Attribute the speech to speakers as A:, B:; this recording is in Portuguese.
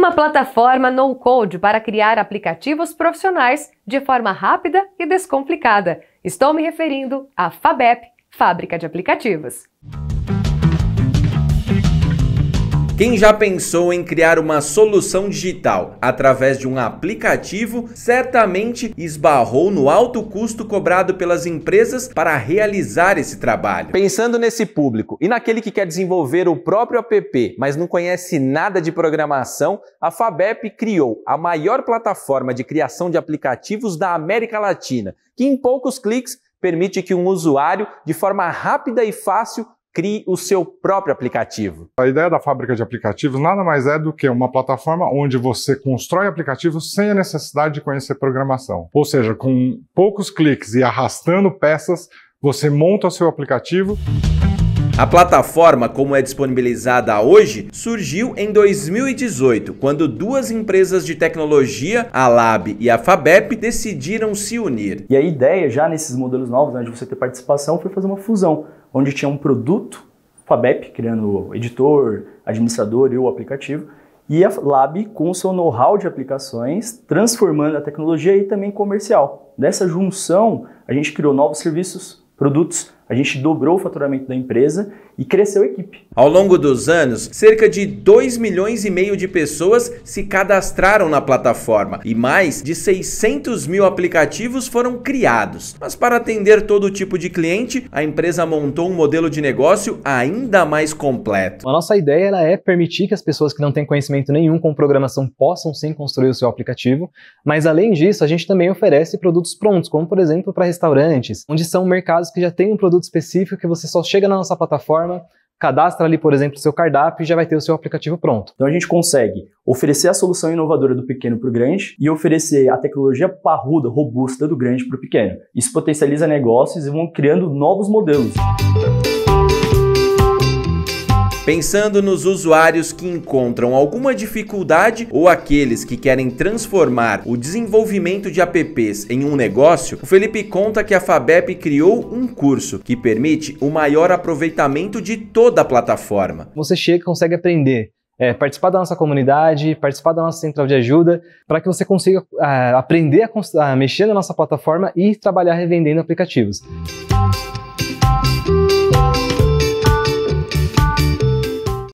A: uma plataforma no-code para criar aplicativos profissionais de forma rápida e descomplicada. Estou me referindo à FABEP, Fábrica de Aplicativos.
B: Quem já pensou em criar uma solução digital através de um aplicativo, certamente esbarrou no alto custo cobrado pelas empresas para realizar esse trabalho. Pensando nesse público e naquele que quer desenvolver o próprio app, mas não conhece nada de programação, a Fabep criou a maior plataforma de criação de aplicativos da América Latina, que em poucos cliques permite que um usuário, de forma rápida e fácil,
C: crie o seu próprio aplicativo. A ideia da fábrica de aplicativos nada mais é do que uma plataforma onde você constrói aplicativos sem a necessidade de conhecer programação. Ou seja, com poucos cliques e arrastando peças, você monta o seu aplicativo.
B: A plataforma, como é disponibilizada hoje, surgiu em 2018, quando duas empresas de tecnologia, a Lab e a Fabep, decidiram se
A: unir. E a ideia, já nesses modelos novos, né, de você ter participação, foi fazer uma fusão onde tinha um produto FABEP, criando o editor, administrador e o aplicativo, e a Lab com o seu know-how de aplicações, transformando a tecnologia e também comercial. Dessa junção, a gente criou novos serviços, produtos, a gente dobrou o faturamento da empresa
B: e cresceu a equipe. Ao longo dos anos, cerca de 2 milhões e meio de pessoas se cadastraram na plataforma e mais de 600 mil aplicativos foram criados. Mas para atender todo tipo de cliente, a empresa montou um modelo de negócio
D: ainda mais completo. A nossa ideia ela é permitir que as pessoas que não têm conhecimento nenhum com programação possam sim construir o seu aplicativo, mas além disso, a gente também oferece produtos prontos, como por exemplo para restaurantes, onde são mercados que já têm um produto produto específico que você só chega na nossa plataforma, cadastra ali, por exemplo, o seu cardápio e já vai ter o seu aplicativo pronto. Então a gente consegue
A: oferecer a solução inovadora do pequeno para o grande e oferecer a tecnologia parruda, robusta do grande para o pequeno. Isso potencializa negócios e vão criando novos modelos
B: pensando nos usuários que encontram alguma dificuldade ou aqueles que querem transformar o desenvolvimento de apps em um negócio, o Felipe conta que a Fabep criou um curso que permite o maior aproveitamento
D: de toda a plataforma. Você chega e consegue aprender é, participar da nossa comunidade, participar da nossa central de ajuda, para que você consiga uh, aprender a, a, mexer na nossa plataforma e trabalhar revendendo aplicativos.